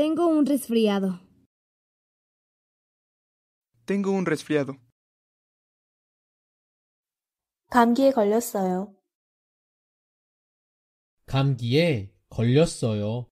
Tengo un resfriado. Tengo un resfriado. 감기에 걸렸어요. 감기에 걸렸어요.